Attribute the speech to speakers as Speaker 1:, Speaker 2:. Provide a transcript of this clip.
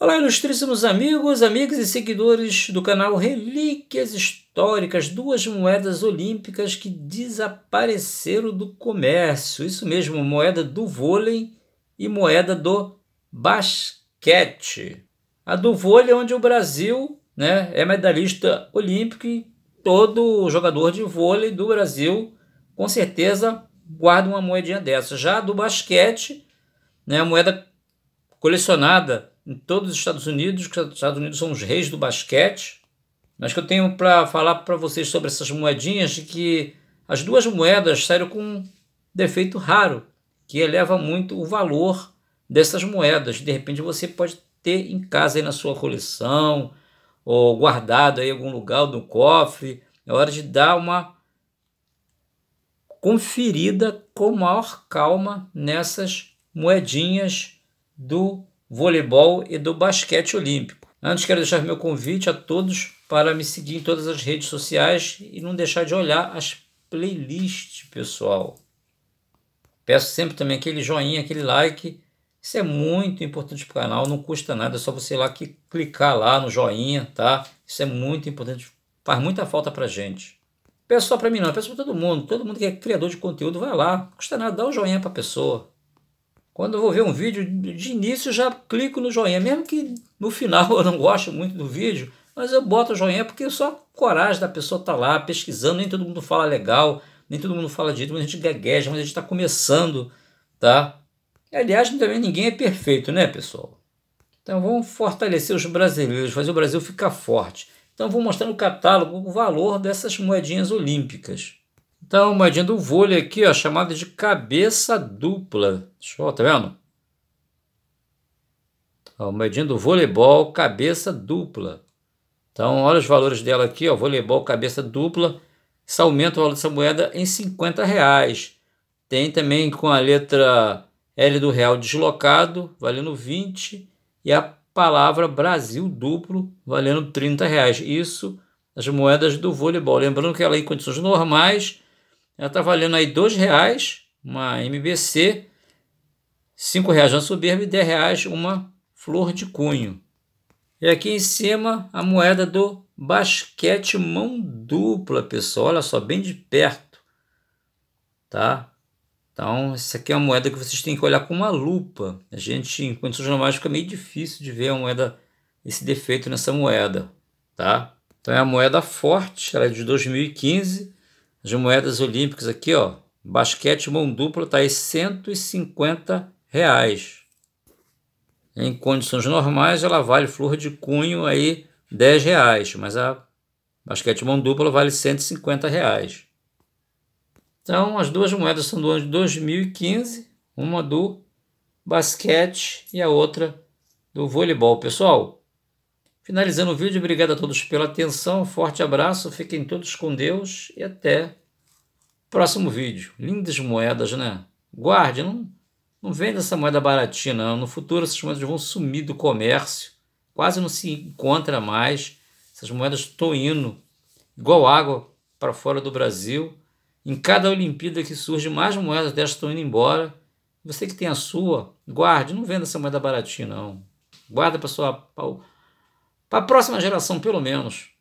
Speaker 1: Olá, ilustríssimos amigos, amigas e seguidores do canal Relíquias Históricas, duas moedas olímpicas que desapareceram do comércio. Isso mesmo, moeda do vôlei e moeda do basquete. A do vôlei, é onde o Brasil né, é medalhista olímpico e todo jogador de vôlei do Brasil, com certeza, guarda uma moedinha dessa. Já a do basquete, né, a moeda colecionada em todos os Estados Unidos, que os Estados Unidos são os reis do basquete, mas que eu tenho para falar para vocês sobre essas moedinhas de que as duas moedas saíram com um defeito raro, que eleva muito o valor dessas moedas. De repente você pode ter em casa aí na sua coleção, ou guardado aí em algum lugar no cofre. É hora de dar uma conferida com maior calma nessas moedinhas do voleibol e do basquete olímpico. Antes, quero deixar meu convite a todos para me seguir em todas as redes sociais e não deixar de olhar as playlists, pessoal. Peço sempre também aquele joinha, aquele like. Isso é muito importante para o canal, não custa nada, é só você ir lá que clicar lá no joinha, tá? Isso é muito importante, faz muita falta para gente. Peço só para mim não, peço para todo mundo, todo mundo que é criador de conteúdo, vai lá, não custa nada, dá um joinha para a pessoa. Quando eu vou ver um vídeo, de início já clico no joinha, mesmo que no final eu não goste muito do vídeo, mas eu boto o joinha porque só a coragem da pessoa tá lá pesquisando, nem todo mundo fala legal, nem todo mundo fala direito, mas a gente gagueja, mas a gente está começando, tá? Aliás, também ninguém é perfeito, né, pessoal? Então vamos fortalecer os brasileiros, fazer o Brasil ficar forte. Então vou mostrar no catálogo o valor dessas moedinhas olímpicas. Então, moedinha do vôlei aqui, ó, chamada de cabeça dupla. Show, tá vendo? Ó, moedinha do voleibol, cabeça dupla. Então, olha os valores dela aqui, ó, voleibol, cabeça dupla. Isso aumenta o valor dessa moeda em 50 reais. Tem também com a letra L do real deslocado, valendo 20. E a palavra Brasil duplo, valendo 30 reais. Isso, as moedas do voleibol. Lembrando que ela é em condições normais ela está valendo aí R$ reais uma MBC, R$ reais uma Soberba e R$ reais uma Flor de Cunho. E aqui em cima a moeda do basquete mão dupla, pessoal, olha só, bem de perto, tá? Então, essa aqui é uma moeda que vocês têm que olhar com uma lupa. A gente, em condições normais, fica meio difícil de ver a moeda, esse defeito nessa moeda, tá? Então, é uma moeda forte, ela é de 2015, as moedas olímpicas aqui, ó, basquete mão dupla está aí 150 reais. Em condições normais, ela vale flor de cunho aí 10 reais, mas a basquete mão dupla vale 150 reais. Então, as duas moedas são do ano de 2015, uma do basquete e a outra do voleibol. Pessoal, Finalizando o vídeo, obrigado a todos pela atenção, forte abraço, fiquem todos com Deus e até próximo vídeo. Lindas moedas, né? Guarde, não, não venda essa moeda baratinha, não. No futuro essas moedas vão sumir do comércio, quase não se encontra mais. Essas moedas estão indo igual água para fora do Brasil. Em cada Olimpíada que surge, mais moedas dessas estão indo embora. Você que tem a sua, guarde, não venda essa moeda baratinha, não. Guarda para sua. Pra para a próxima geração, pelo menos.